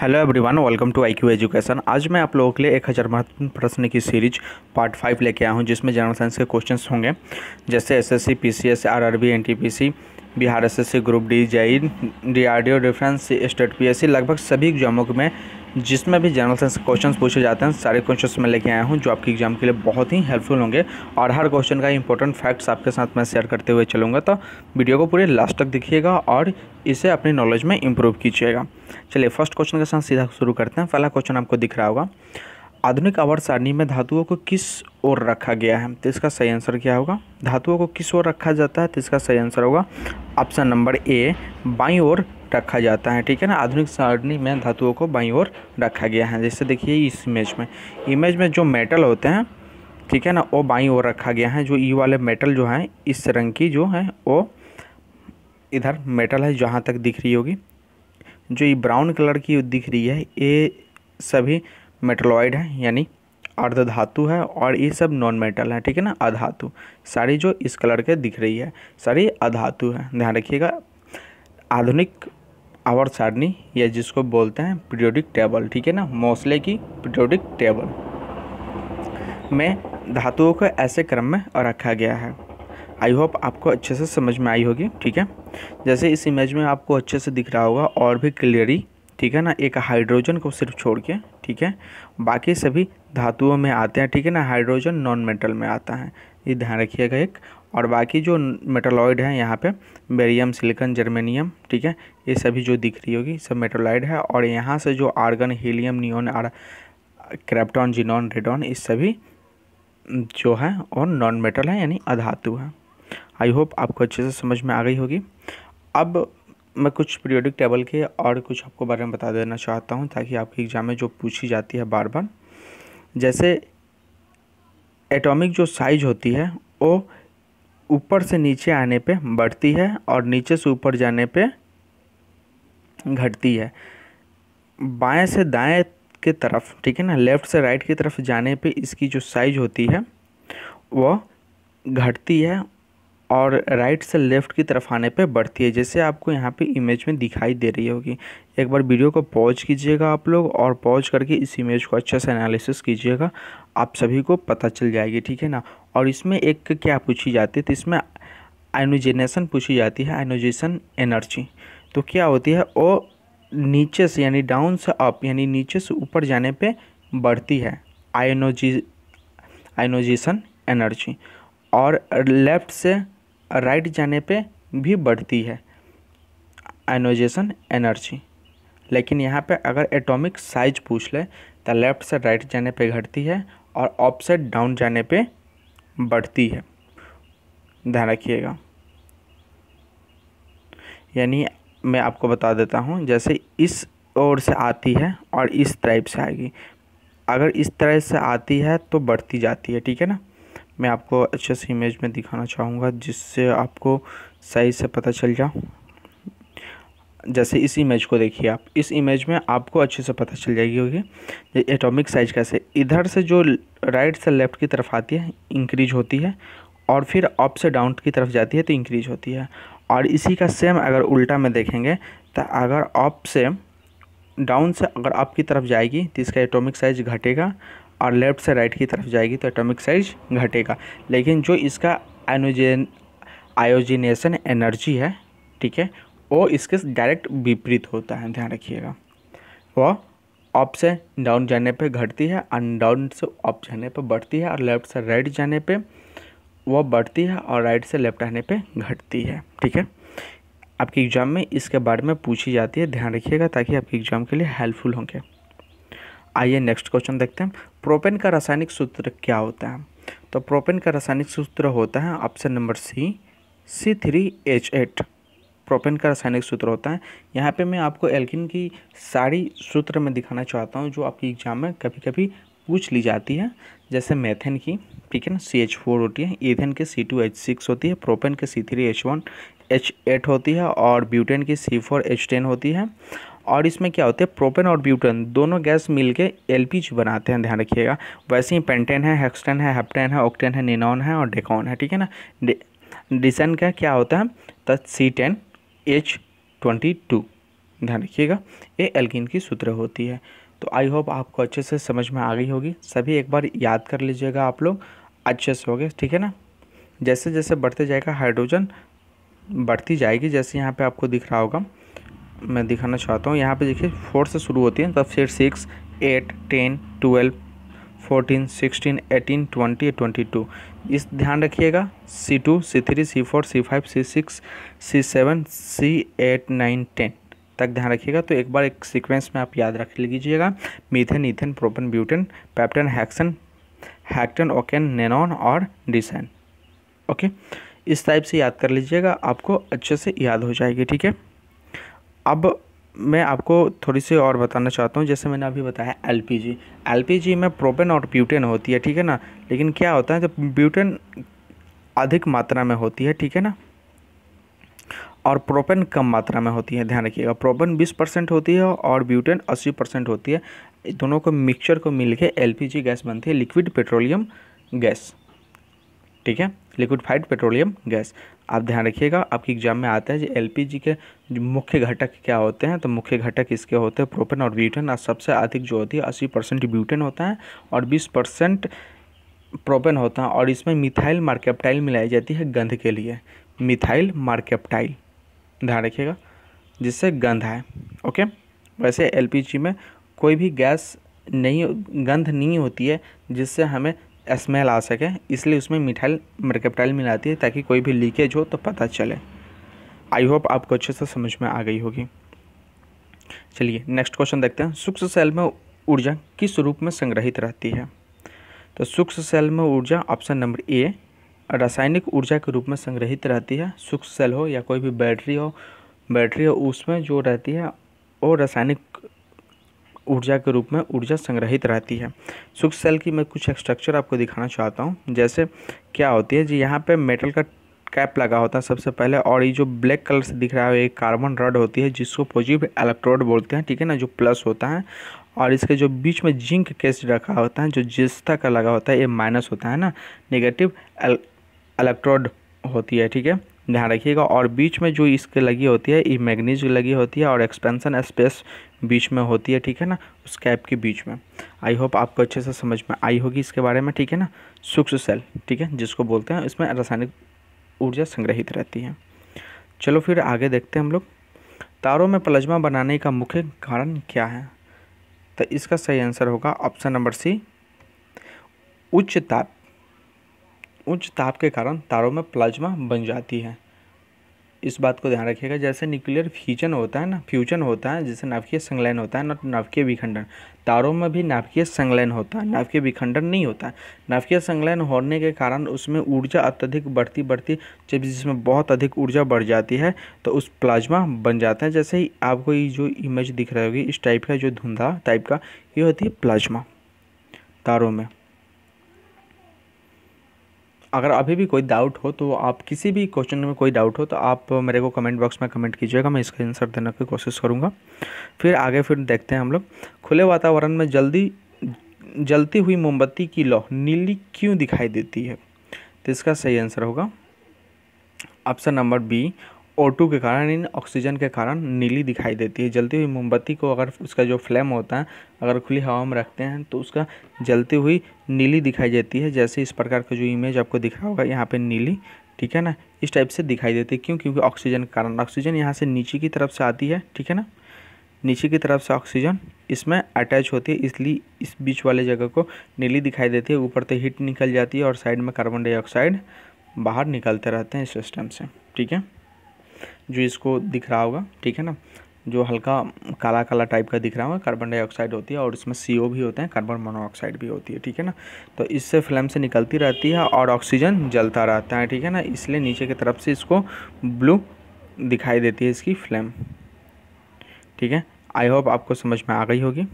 hello everyone welcome to IQ education आज मैं आप लोगों के लिए एक हज़ार महत्वपूर्ण प्रश्न की सीरीज पार्ट फाइव लेके आया हूँ जिसमें जनरल साइंस के क्वेश्चंस होंगे जैसे SSC, PCS, RRB, NTPC, Bihar SSC, group D JE DRDO defence state PSC लगभग सभी एग्जामों में जिसमें भी जनरल साइंस क्वेश्चंस पूछे जाते हैं सारे क्वेश्चंस मैं लेके आया हूँ जो आपके एग्जाम के लिए बहुत ही हेल्पफुल होंगे और हर क्वेश्चन का इंपॉर्टेंट फैक्ट्स आपके साथ मैं शेयर करते हुए चलूँगा तो वीडियो को पूरे लास्ट तक देखिएगा और इसे अपनी नॉलेज में इंप्रूव कीजिएगा चलिए फर्स्ट क्वेश्चन के साथ सीधा शुरू करते हैं पहला क्वेश्चन आपको दिख रहा होगा आधुनिक आवर्त सारणी में धातुओं को किस ओर रखा गया है तो इसका सही आंसर क्या होगा धातुओं को किस ओर रखा जाता है तो इसका सही आंसर होगा ऑप्शन नंबर ए बाई ओर रखा जाता है ठीक है ना आधुनिक सारणी में धातुओं को बाई और रखा गया है जैसे देखिए इस इमेज में इमेज में जो मेटल होते हैं ठीक है ना वो बाई और रखा गया है जो ई वाले मेटल जो हैं इस रंग की जो है वो इधर मेटल है जहाँ तक दिख रही होगी जो ये ब्राउन कलर की दिख रही है ये सभी मेटलॉइड हैं यानी अर्ध धातु है और ये सब नॉन मेटल है ठीक है ना अधातु सारी जो इस कलर के दिख रही है सारी अधातु है ध्यान रखिएगा आधुनिक आवर सारणी या जिसको बोलते हैं पीरियोडिक टेबल ठीक है ना मौसले की पीरियोडिक टेबल में धातुओं को ऐसे क्रम में रखा गया है आई होप आपको अच्छे से समझ में आई होगी ठीक है जैसे इस इमेज में आपको अच्छे से दिख रहा होगा और भी क्लियरली ठीक है ना एक हाइड्रोजन को सिर्फ छोड़ के ठीक है बाकी सभी धातुओं में आते हैं ठीक है ना हाइड्रोजन नॉन मेटल में आता है ये ध्यान रखिएगा एक और बाकी जो मेटालॉइड हैं यहाँ पे बेरियम सिलिकन जर्मेनियम ठीक है ये सभी जो दिख रही होगी सब मेटालॉइड है और यहाँ से जो आर्गन हीलियम नियोन आर क्रैप्टॉन जिनॉन रेडॉन इस सभी जो है और नॉन मेटल है यानी अधातु है आई होप आपको अच्छे से समझ में आ गई होगी अब मैं कुछ पीरियोडिक टेबल के और कुछ आपको बारे में बता देना चाहता हूँ ताकि आपके एग्ज़ाम में जो पूछी जाती है बार बार जैसे एटॉमिक जो साइज होती है वो ऊपर से नीचे आने पे बढ़ती है और नीचे से ऊपर जाने पे घटती है बाएं से दाएं के तरफ ठीक है ना लेफ़्ट से राइट की तरफ जाने पे इसकी जो साइज होती है वह घटती है और राइट से लेफ़्ट की तरफ आने पे बढ़ती है जैसे आपको यहाँ पे इमेज में दिखाई दे रही होगी एक बार वीडियो को पॉज कीजिएगा आप लोग और पॉज करके इस इमेज को अच्छे से एनालिसिस कीजिएगा आप सभी को पता चल जाएगी ठीक है ना और इसमें एक क्या पूछी जाती है तो इसमें आइनोजेनेसन पूछी जाती है आइनोजेसन एनर्जी तो क्या होती है वो नीचे से यानी डाउन से अप यानी नीचे से ऊपर जाने पर बढ़ती है आयनोजी आइनोजेसन एनर्जी और लेफ़्ट से राइट जाने पे भी बढ़ती है आइनोजेशन एनर्जी लेकिन यहाँ पे अगर एटॉमिक साइज पूछ ले तो लेफ़्ट से राइट जाने पे घटती है और ऑपसेट डाउन जाने पे बढ़ती है ध्यान रखिएगा यानी मैं आपको बता देता हूँ जैसे इस ओर से आती है और इस टाइप से आएगी अगर इस तरह से आती है तो बढ़ती जाती है ठीक है ना मैं आपको अच्छे से इमेज में दिखाना चाहूँगा जिससे आपको सही से पता चल जा जैसे इस इमेज को देखिए आप इस इमेज में आपको अच्छे से पता चल जाएगी होगी एटॉमिक साइज कैसे इधर से जो राइट से लेफ़्ट की तरफ आती है इंक्रीज होती है और फिर अप से डाउन की तरफ जाती है तो इंक्रीज होती है और इसी का सेम अगर उल्टा में देखेंगे तो अगर अप से डाउन से अगर अप की तरफ जाएगी तो इसका एटॉमिक साइज घटेगा और लेफ़्ट से राइट की तरफ जाएगी तो एटॉमिक साइज घटेगा लेकिन जो इसका एनोजेन आयोजिनेशन एनर्जी है ठीक है वो इसके डायरेक्ट विपरीत होता है ध्यान रखिएगा वह अप से डाउन जाने पे घटती है और डाउन से अप जाने पे बढ़ती है और लेफ़्ट से राइट जाने पे वह बढ़ती है और राइट से लेफ्ट आने पे घटती है ठीक है आपके एग्ज़ाम में इसके बारे में पूछी जाती है ध्यान रखिएगा ताकि आपके एग्ज़ाम के लिए हेल्पफुल होंगे आइए नेक्स्ट क्वेश्चन देखते हैं प्रोपेन का रासायनिक सूत्र क्या होता है तो प्रोपेन का रासायनिक सूत्र होता है option number C C three H eight propane का रासायनिक सूत्र होता है यहाँ पे मैं आपको एल्किन की सारी सूत्र में दिखाना चाहता हूँ जो आपकी एग्जाम में कभी कभी पूछ ली जाती है जैसे मैथेन की ठीक है ना सी एच फोर होती है ईथेन के सी टू एच सिक्स होती है प्रोपेन के C three H one H eight होती है और ब्यूटेन की सी फोर एच टेन होती है और इसमें क्या होते हैं प्रोपेन और ब्यूटन दोनों गैस मिल के एल बनाते हैं ध्यान रखिएगा वैसे ही पेंटेन है हेक्सटेन है हेप्टेन है ऑक्टेन है निनॉन है और डेकॉन है ठीक है ना डिसन का क्या होता है तो C ten H twenty two ध्यान रखिएगा ये एल्किन की सूत्र होती है तो आई होप आपको अच्छे से समझ में आ गई होगी सभी एक बार याद कर लीजिएगा आप लोग अच्छे से हो गए ठीक है ना जैसे जैसे बढ़ते जाएगा हाइड्रोजन बढ़ती जाएगी जैसे यहाँ पे आपको दिख रहा होगा मैं दिखाना चाहता हूँ यहाँ पे देखिए फोर से शुरू होती है तब फिर six eight ten twelve fourteen sixteen eighteen twenty twenty two इस ध्यान रखिएगा C two C three C four C five C six C seven C eight nine ten तक ध्यान रखिएगा तो एक बार एक सीक्वेंस में आप याद रख लीजिएगा methane ethane propane butane pentane hexane heptane octane nonane और डिसन ओके इस टाइप से याद कर लीजिएगा आपको अच्छे से याद हो जाएगी ठीक है अब मैं आपको थोड़ी सी और बताना चाहता हूँ जैसे मैंने अभी बताया एलपीजी एलपीजी में प्रोपेन और ब्यूटेन होती है ठीक है ना लेकिन क्या होता है जब ब्यूटेन अधिक मात्रा में होती है ठीक है ना और प्रोपेन कम मात्रा में होती है ध्यान रखिएगा प्रोपेन 20 परसेंट होती है और ब्यूटेन 80 परसेंट होती है दोनों को मिक्सचर को मिलके एलपीजी गैस बनती है लिक्विड पेट्रोलियम गैस ठीक है लिक्विडफाइड पेट्रोलियम गैस आप ध्यान रखिएगा आपके एग्जाम में आता है जो एलपीजी के मुख्य घटक क्या होते हैं तो मुख्य घटक इसके होते हैं प्रोपेन और ब्यूटेन और सबसे अधिक जो होती है अस्सी परसेंट ब्यूटेन होता है और बीस परसेंट प्रोपेन होता है और इसमें मिथाइल मार्केप्टाइल मिलाई जाती है गंध के लिए मिथाइल मार्केप्टाइल ध्यान रखिएगा जिससे गंध है ओके वैसे जी में कोई भी गैस नहीं गंध नहीं होती है जिससे हमें स्मेल आ सके इसलिए उसमें मिठाइल मर्केप्टाइल मिलाती है ताकि कोई भी लीकेज हो तो पता चले आई होप आपको अच्छे से समझ में आ गई होगी चलिए नेक्स्ट क्वेश्चन देखते हैं सूक्ष्म सेल में ऊर्जा किस रूप में संग्रहित रहती है तो सूक्ष्म सेल में ऊर्जा ऑप्शन नंबर ए रासायनिक ऊर्जा के रूप में संग्रहित रहती है सूक्ष्म सेल हो या कोई भी बैटरी हो बैटरी हो उसमें जो रहती है वो रासायनिक ऊर्जा के रूप में ऊर्जा संग्रहित रहती है सुख सेल की मैं कुछ स्ट्रक्चर आपको दिखाना चाहता हूँ जैसे क्या होती है जी यहाँ पे मेटल का कैप लगा होता है सबसे पहले और ये जो ब्लैक कलर से दिख रहा है ये कार्बन रड होती है जिसको पॉजिटिव इलेक्ट्रोड बोलते हैं ठीक है ना जो प्लस होता है और इसके जो बीच में जिंक केस रखा होता है जो जिस्ता का लगा होता है ये माइनस होता है ना नेगेटिव इलेक्ट्रोड होती है ठीक है ध्यान रखिएगा और बीच में जो इसके लगी होती है ये मैग्नीज लगी होती है और एक्सपेंसन स्पेस बीच में होती है ठीक है ना उस कैप के बीच में आई होप आपको अच्छे से समझ में आई होगी इसके बारे में ठीक है ना सूक्ष्म सेल ठीक है जिसको बोलते हैं इसमें रासायनिक ऊर्जा संग्रहित रहती है चलो फिर आगे देखते हैं हम लोग तारों में प्लाज्मा बनाने का मुख्य कारण क्या है तो इसका सही आंसर होगा ऑप्शन नंबर सी उच्च ताप उच्च ताप के कारण तारों में प्लाज्मा बन जाती है इस बात को ध्यान रखिएगा जैसे न्यूक्लियर फ्यूजन होता है ना फ्यूजन होता है जैसे नाभिकीय संलयन होता है ना नाभिकीय विखंडन तारों में भी नाभिकीय संलयन होता है नाभिकीय विखंडन नहीं होता है नाभिकीय संलयन होने के कारण उसमें ऊर्जा अत्यधिक बढ़ती बढ़ती जब जिसमें बहुत अधिक ऊर्जा बढ़ जाती है तो उस प्लाज्मा बन जाता है जैसे ही आपको ये जो इमेज दिख रही होगी इस टाइप का जो धुंधा टाइप का ये होती है प्लाज्मा तारों में अगर अभी भी कोई डाउट हो तो आप किसी भी क्वेश्चन में कोई डाउट हो तो आप मेरे को कमेंट बॉक्स में कमेंट कीजिएगा मैं इसका आंसर देने की कोशिश करूँगा फिर आगे फिर देखते हैं हम लोग खुले वातावरण में जल्दी जलती हुई मोमबत्ती की लौ नीली क्यों दिखाई देती है तो इसका सही आंसर होगा ऑप्शन नंबर बी ओ के कारण इन ऑक्सीजन के कारण नीली दिखाई देती है जलती हुई मोमबत्ती को अगर उसका जो फ्लेम होता है अगर खुली हवा में रखते हैं तो उसका जलती हुई नीली दिखाई देती है जैसे इस प्रकार का जो इमेज आपको रहा होगा यहाँ पे नीली ठीक है ना इस टाइप से दिखाई देती है क्यों क्योंकि ऑक्सीजन के कारण ऑक्सीजन यहाँ से नीचे की तरफ से आती है ठीक है ना नीचे की तरफ से ऑक्सीजन इसमें अटैच होती है इसलिए इस बीच वाले जगह को नीली दिखाई देती है ऊपर तो हीट निकल जाती है और साइड में कार्बन डाइऑक्साइड बाहर निकलते रहते हैं इस सिस्टम से ठीक है जो इसको दिख रहा होगा ठीक है ना जो हल्का काला काला टाइप का दिख रहा होगा कार्बन डाइऑक्साइड होती है और इसमें सी भी होते हैं कार्बन मोनोऑक्साइड भी होती है ठीक है ना तो इससे फ्लेम से निकलती रहती है और ऑक्सीजन जलता रहता है ठीक है ना इसलिए नीचे की तरफ से इसको ब्लू दिखाई देती है इसकी फ्लेम ठीक है आई होप आपको समझ में आ गई होगी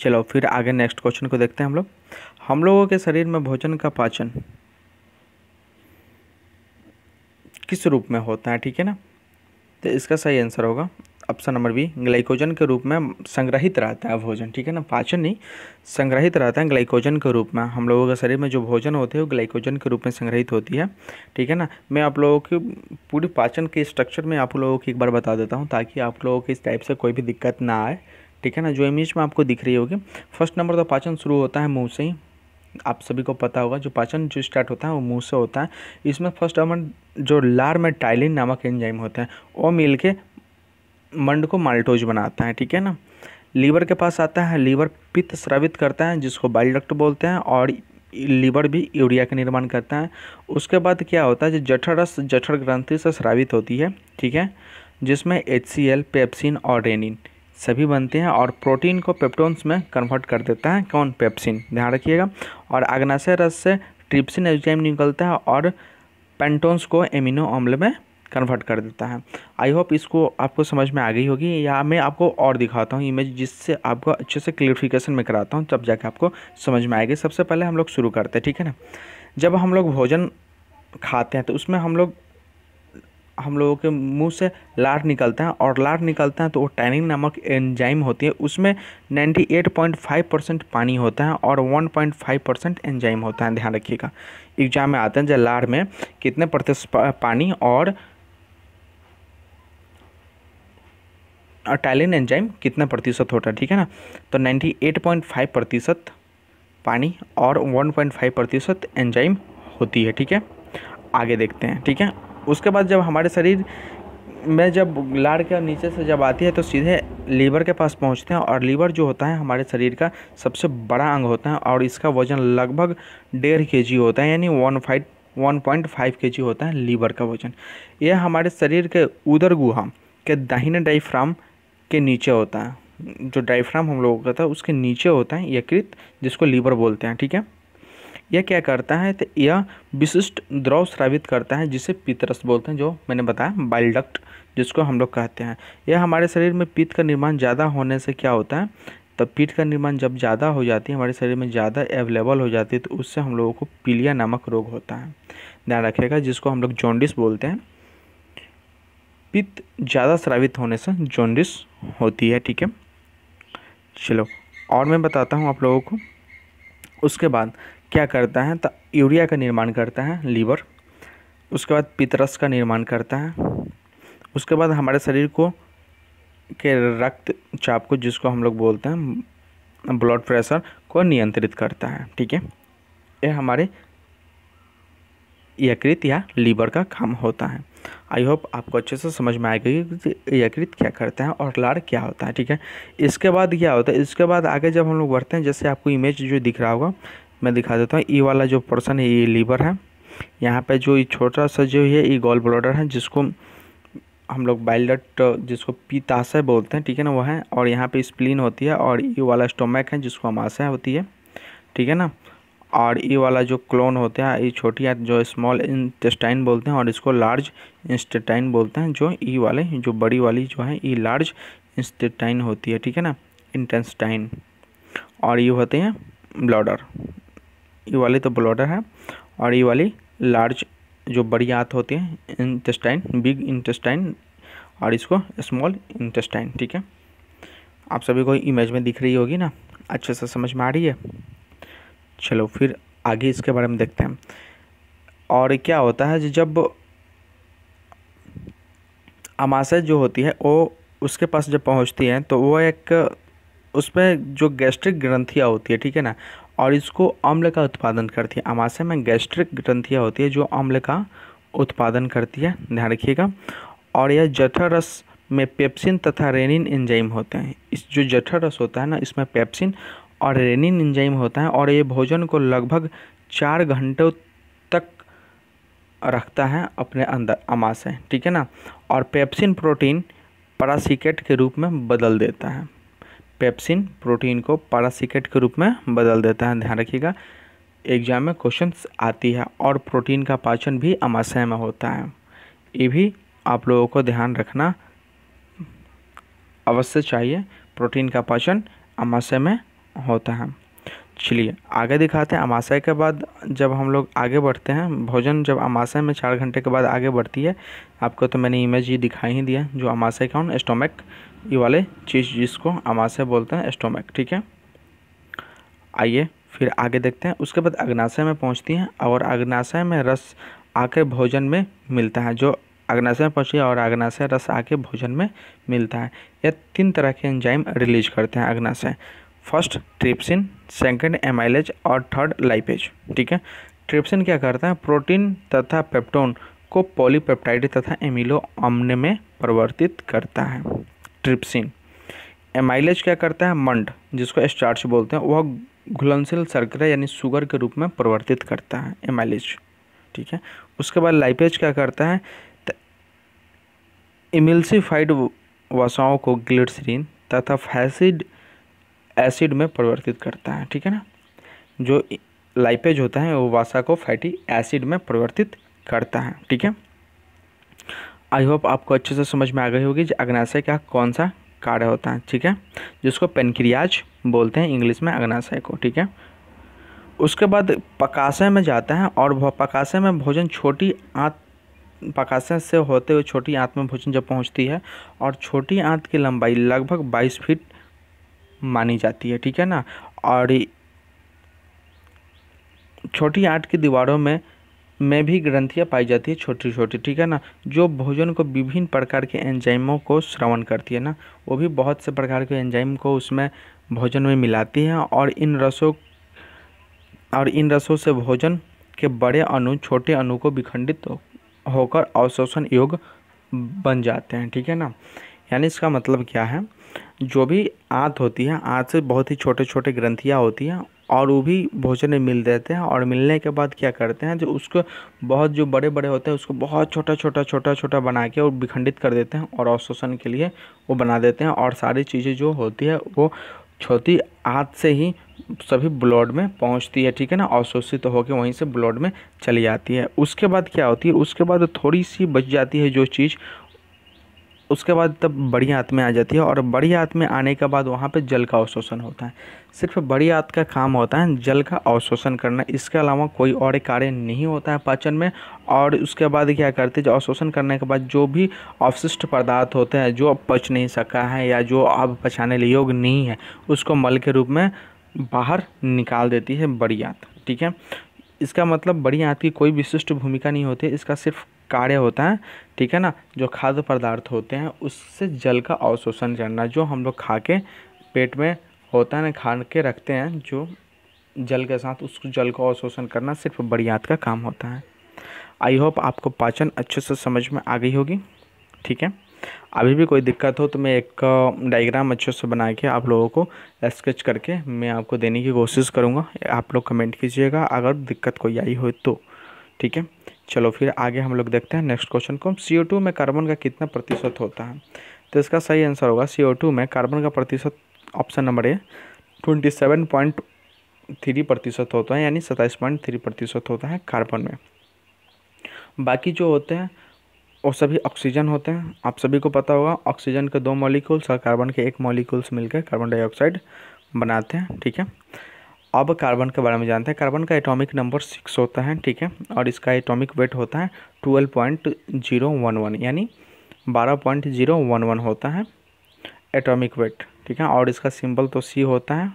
चलो फिर आगे नेक्स्ट क्वेश्चन को देखते हैं हम लोग हम लोगों के शरीर में भोजन का पाचन किस रूप में होता है ठीक है ना तो इसका सही आंसर होगा ऑप्शन नंबर बी ग्लाइकोजन के रूप में संग्रहित रहता है भोजन ठीक है ना पाचन नहीं संग्रहित रहता है ग्लाइकोजन के रूप में हम लोगों के शरीर में जो भोजन होते हैं वो ग्लाइकोजन के रूप में संग्रहित होती है ठीक है ना मैं आप लोगों की पूरी पाचन के स्ट्रक्चर में आप लोगों को एक बार बता देता हूँ ताकि आप लोगों को इस टाइप से कोई भी दिक्कत ना आए ठीक है ना जो इमेज में आपको दिख रही होगी फर्स्ट नंबर तो पाचन शुरू होता है मुँह से ही आप सभी को पता होगा जो पाचन जो स्टार्ट होता है वो मुंह से होता है इसमें फर्स्ट अमन जो लार में टाइलिन नामक एंजाइम होता है वो मिल के मंड को माल्टोज बनाता है ठीक है ना लीवर के पास आता है लीवर पित्त स्रावित करता है जिसको बाइलडक्ट बोलते हैं और लीवर भी यूरिया का निर्माण करता है उसके बाद क्या होता है जो जठर रस जठर ग्रंथि से स्रावित होती है ठीक है जिसमें एच सी एल पेप्सिन और रेनिन सभी बनते हैं और प्रोटीन को पेप्टोन्स में कन्वर्ट कर देता है कौन पेप्सिन ध्यान रखिएगा और अग्नाशय रस से ट्रिप्सिन एजाइम निकलता है और पेंटोन्स को एमिनो अम्ल में कन्वर्ट कर देता है आई होप इसको आपको समझ में आ गई होगी या मैं आपको और दिखाता हूँ इमेज जिससे आपको अच्छे से क्लियरिफिकेशन में कराता हूँ तब जाके आपको समझ में आएगी सबसे पहले हम लोग शुरू करते हैं ठीक है ना जब हम लोग भोजन खाते हैं तो उसमें हम लोग हम लोगों के मुंह से लार निकलता है और लार निकलता है तो वो टैनिंग नामक एंजाइम होती है उसमें 98.5 परसेंट पानी होता है और 1.5 परसेंट एंजाइम होता है ध्यान रखिएगा एग्जाम में आते हैं जब लार में कितने प्रतिशत पानी और टैलिन एंजाइम कितना प्रतिशत होता है ठीक है ना तो 98.5 प्रतिशत पानी और 1.5 प्रतिशत एंजाइम होती है ठीक है आगे देखते हैं ठीक है उसके बाद जब हमारे शरीर में जब लाड़ के नीचे से जब आती है तो सीधे लीवर के पास पहुंचते हैं और लीवर जो होता है हमारे शरीर का सबसे बड़ा अंग होता है और इसका वज़न लगभग डेढ़ के जी होता है यानी one five one point five K G होता है लीवर का वज़न यह हमारे शरीर के उदर गुहा के दाहिने डाइफ्राम के नीचे होता है जो डाइफ्राम हम लोगों का था उसके नीचे होता है यकृत जिसको लीवर बोलते हैं ठीक है यह क्या करता है तो यह विशिष्ट द्रव स्रावित करता है जिसे पितरस बोलते हैं जो मैंने बताया बाइलडक्ट जिसको हम लोग कहते हैं यह हमारे शरीर में पित्त का निर्माण ज़्यादा होने से क्या होता है तब पीठ का निर्माण जब ज़्यादा हो जाती है हमारे शरीर में ज़्यादा अवेलेबल हो जाती है तो उससे हम लोगों को पीलिया नामक रोग होता है ध्यान रखिएगा जिसको हम लोग जॉन्डिस बोलते हैं पित्त ज़्यादा स्रावित होने से जॉन्डिस होती है ठीक है चलो और मैं बताता हूँ आप लोगों को उसके बाद क्या करता है तो यूरिया का निर्माण करता है लीवर उसके बाद पितरस का निर्माण करता है उसके बाद हमारे शरीर को के रक्त चाप को जिसको हम लोग बोलते हैं ब्लड प्रेशर को नियंत्रित करता है ठीक है ये हमारे यकृत या लीवर का काम होता है आई होप आपको अच्छे से समझ में आएगा कि यकृत क्या करता है और लाड़ क्या होता है ठीक है इसके बाद क्या होता है इसके बाद आगे जब हम लोग बढ़ते हैं जैसे आपको इमेज जो दिख रहा होगा मैं दिखा देता हूँ ये वाला जो पोर्सन है ये लीवर है यहाँ पे जो ये छोटा सा जो है ये गॉल ब्लॉडर है जिसको हम लोग बाइलट जिसको पीताशय बोलते हैं ठीक है ना वो है और यहाँ पे स्प्लिन होती है और ये वाला स्टोमैक है जिसको अमाशय होती है ठीक है ना और ये वाला जो क्लोन होता है ये छोटी जो स्मॉल इंटेस्टाइन बोलते हैं और इसको लार्ज इंस्टेटाइन बोलते हैं जो ई वाले जो बड़ी वाली जो है ये लार्ज इंस्टेटाइन होती है ठीक है ना इंटेस्टाइन और ये होते हैं ब्लॉडर ये वाली तो ब्लॉडर है और ये वाली लार्ज जो बड़ी आँत होती है इंटेस्टाइन बिग इंटेस्टाइन और इसको स्मॉल इंटेस्टाइन ठीक है आप सभी को इमेज में दिख रही होगी ना अच्छे से समझ में आ रही है चलो फिर आगे इसके बारे में देखते हैं और क्या होता है जब अमाशय जो होती है वो उसके पास जब पहुंचती है तो वो एक उस पर जो गैस्ट्रिक ग्रंथियाँ होती है ठीक है ना और इसको अम्ल का उत्पादन करती है अमाशय में गैस्ट्रिक ग्रंथियाँ होती है जो अम्ल का उत्पादन करती है ध्यान रखिएगा और यह जठर रस में पेप्सिन तथा रेनिन एंजाइम होते हैं इस जो जठर रस होता है ना इसमें पेप्सिन और रेनिन एंजाइम होता है और ये भोजन को लगभग चार घंटों तक रखता है अपने अंदर अमाशय ठीक है ना और पेप्सिन प्रोटीन परासिकेट के रूप में बदल देता है पेप्सिन प्रोटीन को पारासिकेट के रूप में बदल देता है ध्यान रखिएगा एग्जाम में क्वेश्चन आती है और प्रोटीन का पाचन भी अमाशय में होता है ये भी आप लोगों को ध्यान रखना अवश्य चाहिए प्रोटीन का पाचन अमाशय में होता है चलिए आगे दिखाते हैं अमाशय के बाद जब हम लोग आगे बढ़ते हैं भोजन जब अमाशय में चार घंटे के बाद आगे बढ़ती है आपको तो मैंने इमेज ये दिखाई ही दिया जो अमाशय का स्टोमक ये वाले चीज़ जिसको अमाशय बोलते हैं स्टोमक ठीक है आइए फिर आगे देखते हैं उसके बाद अग्नाशय में पहुंचती हैं और अग्नाशय में रस आके भोजन में मिलता है जो अग्नाशय में पहुँची और अग्नाशय रस आके भोजन में मिलता है यह तीन तरह के एंजाइम रिलीज करते हैं अग्नाशय फर्स्ट ट्रिप्सिन सेकंड एमाइलेज और थर्ड लाइपेज ठीक है ट्रिप्सिन क्या करता है प्रोटीन तथा पेप्टोन को पॉलीपेप्टाइड तथा एमिलो अम्न में परिवर्तित करता है ट्रिप्सिन एमाइलेज क्या करता है मंड जिसको स्टार्च बोलते हैं वह घुलनशील शर्करा यानी शुगर के रूप में परिवर्तित करता है एमाइलेज ठीक है उसके बाद लाइपेज क्या करता है इमिल्सिफाइड वसाओं को ग्लिटसरीन तथा फैसिड एसिड में परिवर्तित करता है ठीक है ना जो लाइपेज होता है वो वसा को फैटी एसिड में परिवर्तित करता है ठीक है आई होप आपको अच्छे से समझ में आ गई होगी अग्नाशय का कौन सा कार्य होता है ठीक है जिसको पेनक्रियाज बोलते हैं इंग्लिश में अग्नाशय को ठीक है उसके बाद पकाशय में जाता है और पकाशय में भोजन छोटी आँत पकाशय से होते हुए छोटी आँत में भोजन जब पहुँचती है और छोटी आँत की लंबाई लगभग बाईस फीट मानी जाती है ठीक है ना और छोटी आँट की दीवारों में में भी ग्रंथियाँ पाई जाती है छोटी छोटी ठीक है ना जो भोजन को विभिन्न प्रकार के एंजाइमों को श्रवण करती है ना वो भी बहुत से प्रकार के एंजाइम को उसमें भोजन में मिलाती हैं और इन रसों और इन रसों से भोजन के बड़े अणु छोटे अणु को विखंडित होकर अवशोषण योग बन जाते हैं ठीक है ना यानी इसका मतलब क्या है जो भी आँत होती है आँत से बहुत ही छोटे छोटे ग्रंथियाँ होती हैं और वो भी भोजन में मिल देते हैं और मिलने के बाद क्या करते हैं जो उसको बहुत जो बड़े बड़े होते हैं उसको बहुत छोटा छोटा छोटा छोटा बना के और विखंडित कर देते हैं और अवशोषण के लिए वो बना देते हैं और सारी चीज़ें जो होती है वो छोटी आँत से ही सभी ब्लड में पहुंचती है ठीक है ना अवशोषित तो होकर वहीं से ब्लड में चली जाती है उसके बाद क्या होती है उसके बाद थोड़ी सी बच जाती है जो चीज़ उसके बाद तब बड़ी आँत में आ जाती है और बड़ी आँत में आने के बाद वहाँ पे जल का अवशोषण होता है सिर्फ बड़ी आँत का काम होता है जल का अवशोषण करना इसके अलावा कोई और कार्य नहीं होता है पाचन में और उसके बाद क्या करते हैं जो अवशोषण करने के बाद जो भी अवशिष्ट पदार्थ होते हैं जो अब पच नहीं सका है या जो अब पचाने योग्य नहीं है उसको मल के रूप में बाहर निकाल देती है बड़ी आँत ठीक है इसका मतलब बड़ी आँत की कोई विशिष्ट भूमिका नहीं होती इसका सिर्फ कार्य होता है ठीक है ना जो खाद्य पदार्थ होते हैं उससे जल का अवशोषण करना जो हम लोग खा के पेट में होता है ना खा के रखते हैं जो जल के साथ उस जल का अवशोषण करना सिर्फ बड़ियात का काम होता है आई होप आपको पाचन अच्छे से समझ में आ गई होगी ठीक है अभी भी कोई दिक्कत हो तो मैं एक डायग्राम अच्छे से बना के आप लोगों को स्केच करके मैं आपको देने की कोशिश करूँगा आप लोग कमेंट कीजिएगा अगर दिक्कत कोई आई हो तो ठीक है चलो फिर आगे हम लोग देखते हैं नेक्स्ट क्वेश्चन को सी टू में कार्बन का कितना प्रतिशत होता है तो इसका सही आंसर होगा सी टू में कार्बन का प्रतिशत option number A twenty seven point three प्रतिशत होता है यानी सत्ताईस पॉइंट थ्री प्रतिशत होता है कार्बन में बाकी जो होते हैं वो सभी ऑक्सीजन होते हैं आप सभी को पता होगा ऑक्सीजन के दो मॉलिक्यूल्स और कार्बन के एक मॉलिक्यूल्स मिलकर कार्बन डाइऑक्साइड बनाते हैं ठीक है अब कार्बन के बारे में जानते हैं कार्बन का एटॉमिक नंबर सिक्स होता है ठीक है और इसका एटॉमिक वेट होता है twelve point zero one one यानी बारह पॉइंट जीरो वन वन होता है एटॉमिक वेट ठीक है और इसका सिंबल तो सी होता है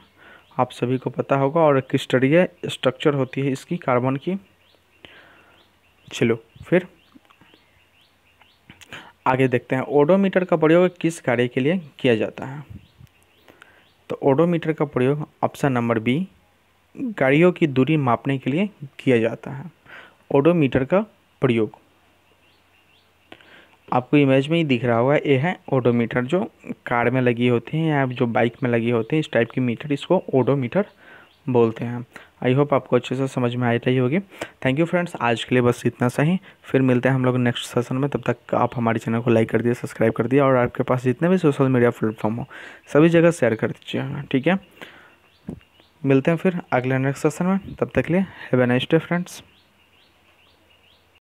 आप सभी को पता होगा और क्रिस्टलीय स्ट्रक्चर होती है इसकी कार्बन की चलो फिर आगे देखते हैं ओडोमीटर का प्रयोग किस कार्य के लिए किया जाता है तो ओडोमीटर का प्रयोग ऑप्शन नंबर बी गाड़ियों की दूरी मापने के लिए किया जाता है ओडोमीटर का प्रयोग आपको इमेज में ही दिख रहा होगा ये है ओडोमीटर जो कार में लगी होती है या जो बाइक में लगी होती है इस टाइप की मीटर इसको ओडोमीटर बोलते हैं आई होप आपको अच्छे से समझ में आ रही होगी थैंक यू फ्रेंड्स आज के लिए बस इतना सा ही फिर मिलते हैं हम लोग नेक्स्ट सेशन में तब तक आप हमारे चैनल को लाइक कर दिए सब्सक्राइब कर दिए और आपके पास जितने भी सोशल मीडिया प्लेटफॉर्म हो सभी जगह शेयर कर दीजिएगा ठीक है मिलते हैं फिर अगले नेक्स्ट सेशन में तब तक के लिए have a nice day friends